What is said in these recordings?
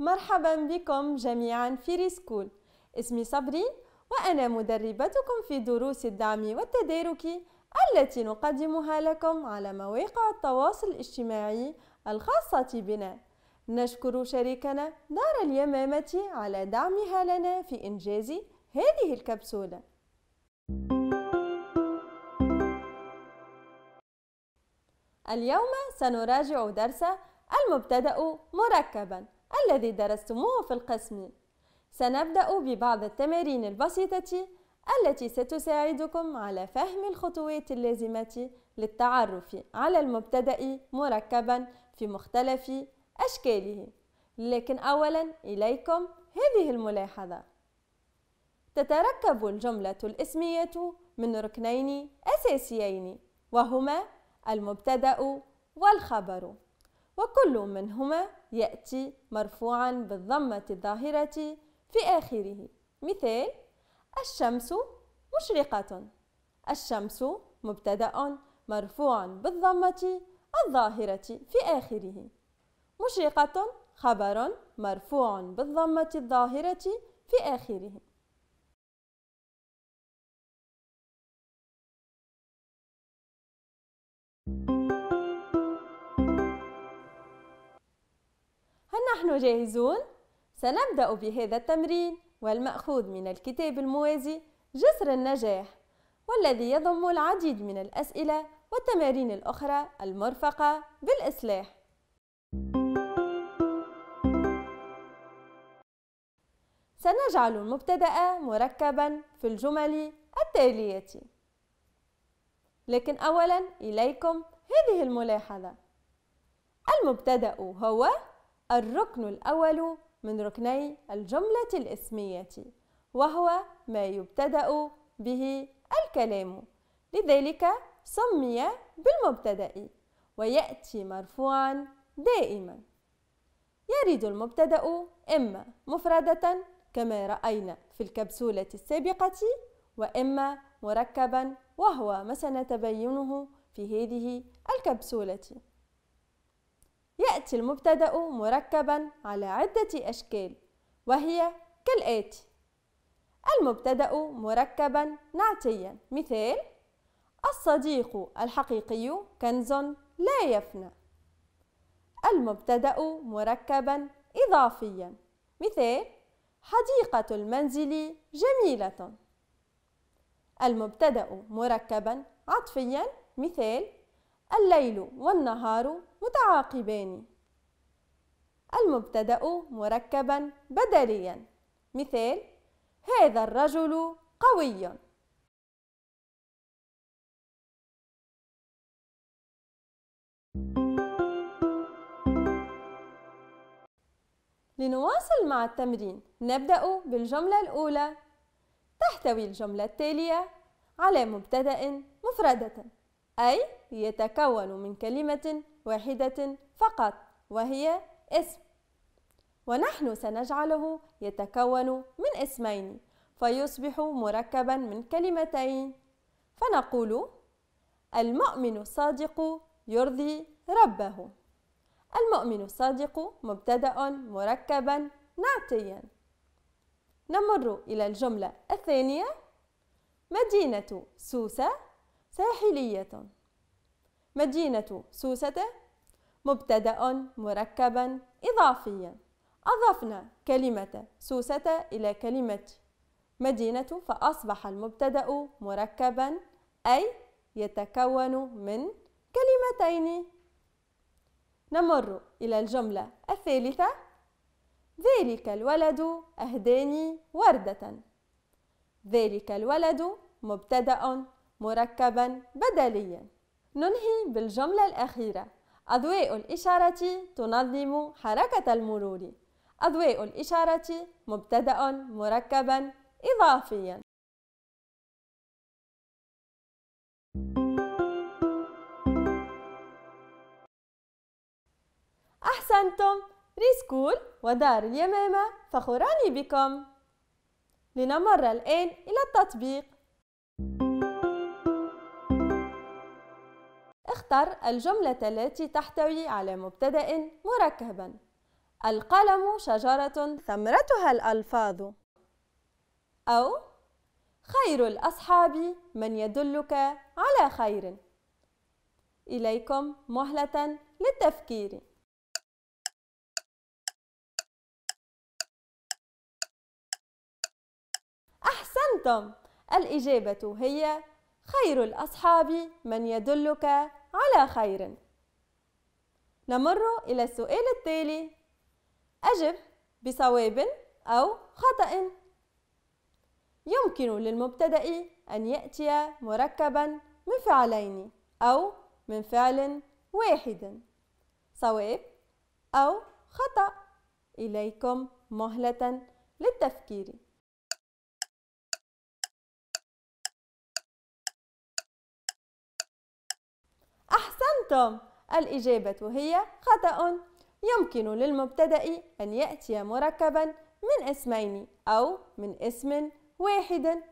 مرحبا بكم جميعا في ريسكول اسمي صبري وأنا مدربتكم في دروس الدعم والتدارك التي نقدمها لكم على مواقع التواصل الاجتماعي الخاصة بنا نشكر شريكنا دار اليمامة على دعمها لنا في إنجاز هذه الكبسولة اليوم سنراجع درس المبتدأ مركباً الذي درستموه في القسم سنبدأ ببعض التمارين البسيطة التي ستساعدكم على فهم الخطوات اللازمة للتعرف على المبتدأ مركبا في مختلف أشكاله لكن أولا إليكم هذه الملاحظة تتركب الجملة الاسمية من ركنين أساسيين وهما المبتدأ والخبر وكل منهما يأتي مرفوعا بالضمة الظاهرة في آخره مثال الشمس مشرقة الشمس مبتدأ مرفوع بالضمة الظاهرة في آخره مشرقة خبر مرفوع بالضمة الظاهرة في آخره thank you نحن جاهزون؟ سنبدأ بهذا التمرين والمأخوذ من الكتاب الموازي جسر النجاح والذي يضم العديد من الأسئلة والتمارين الأخرى المرفقة بالإصلاح سنجعل المبتدأ مركبا في الجمل التالية لكن أولا إليكم هذه الملاحظة المبتدأ هو الركن الأول من ركني الجملة الاسمية وهو ما يبتدأ به الكلام لذلك سمي بالمبتدأ ويأتي مرفوعا دائما يرد المبتدأ إما مفردة كما رأينا في الكبسولة السابقة وإما مركبا وهو ما سنتبينه في هذه الكبسولة يأتي المبتدأ مركبا على عدة أشكال وهي كالآتي المبتدأ مركبا نعتيا مثال الصديق الحقيقي كنز لا يفنى المبتدأ مركبا إضافيا مثال حديقة المنزل جميلة المبتدأ مركبا عطفيا مثال الليل والنهار متعاقبان المبتدأ مركبا بدليا مثال هذا الرجل قوي لنواصل مع التمرين نبدأ بالجملة الأولى تحتوي الجملة التالية على مبتدأ مفردة أي يتكون من كلمة واحدة فقط وهي اسم ونحن سنجعله يتكون من اسمين فيصبح مركبا من كلمتين فنقول المؤمن الصادق يرضي ربه المؤمن الصادق مبتدا مركبا نعتيا نمر الى الجمله الثانيه مدينه سوسه ساحلية مدينة سوسة مبتدأ مركبا إضافيا أضفنا كلمة سوسة إلى كلمة مدينة فأصبح المبتدأ مركبا أي يتكون من كلمتين نمر إلى الجملة الثالثة ذلك الولد أهداني وردة ذلك الولد مبتدأ مركبا بدليا ننهي بالجملة الأخيرة أضواء الإشارة تنظم حركة المرور أضواء الإشارة مبتدأ مركبا إضافيا أحسنتم ريسكول ودار اليمامة فخوران بكم لنمر الآن إلى التطبيق اختر الجملة التي تحتوي على مبتدأ مركبا القلم شجرة ثمرتها الألفاظ أو خير الأصحاب من يدلك على خير إليكم مهلة للتفكير أحسنتم الإجابة هي خير الأصحاب من يدلك على خير نمر إلى السؤال التالي أجب بصواب أو خطأ يمكن للمبتدأ أن يأتي مركبا من فعلين أو من فعل واحد صواب أو خطأ إليكم مهلة للتفكير قلتم الإجابة هي خطأ يمكن للمبتدأ أن يأتي مركبا من اسمين أو من اسم واحد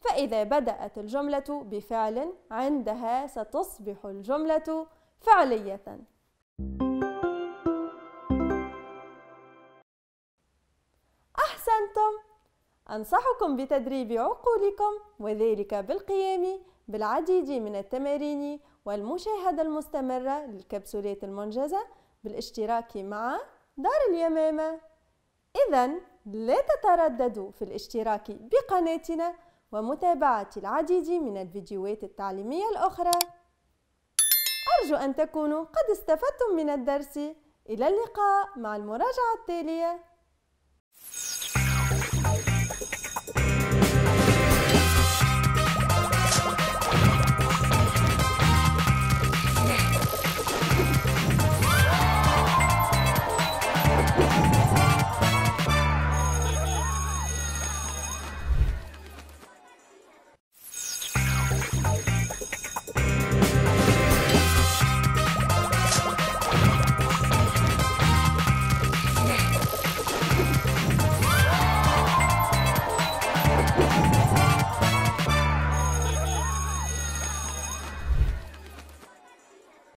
فإذا بدأت الجملة بفعل عندها ستصبح الجملة فعلية أحسنتم أنصحكم بتدريب عقولكم وذلك بالقيام بالعديد من التمارين والمشاهدة المستمرة للكبسولات المنجزة بالاشتراك مع دار اليمامة إذا لا تترددوا في الاشتراك بقناتنا ومتابعة العديد من الفيديوهات التعليمية الأخرى أرجو أن تكونوا قد استفدتم من الدرس إلى اللقاء مع المراجعة التالية